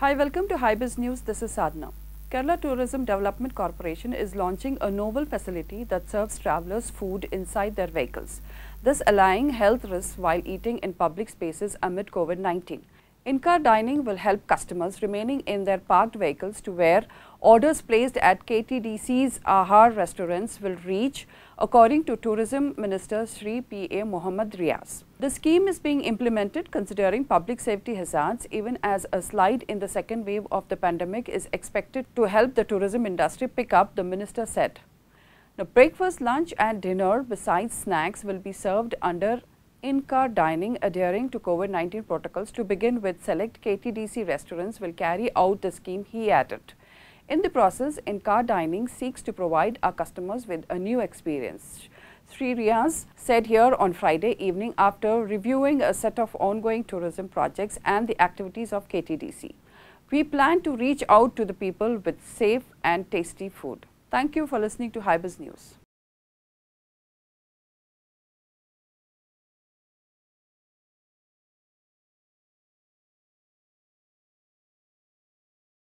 Hi, welcome to Hybiz News. This is Sadhna. Kerala Tourism Development Corporation is launching a novel facility that serves travelers food inside their vehicles, thus allying health risks while eating in public spaces amid COVID-19. In-car dining will help customers remaining in their parked vehicles to where orders placed at KTDC's Ahar restaurants will reach, according to Tourism Minister Sri P.A. Mohammad Riaz. The scheme is being implemented considering public safety hazards even as a slide in the second wave of the pandemic is expected to help the tourism industry pick up, the minister said. The breakfast, lunch and dinner besides snacks will be served under in-car dining adhering to COVID-19 protocols to begin with select KTDC restaurants will carry out the scheme, he added. In the process, in-car dining seeks to provide our customers with a new experience. Sri Riaz said here on Friday evening after reviewing a set of ongoing tourism projects and the activities of KTDC. We plan to reach out to the people with safe and tasty food. Thank you for listening to Hybers News.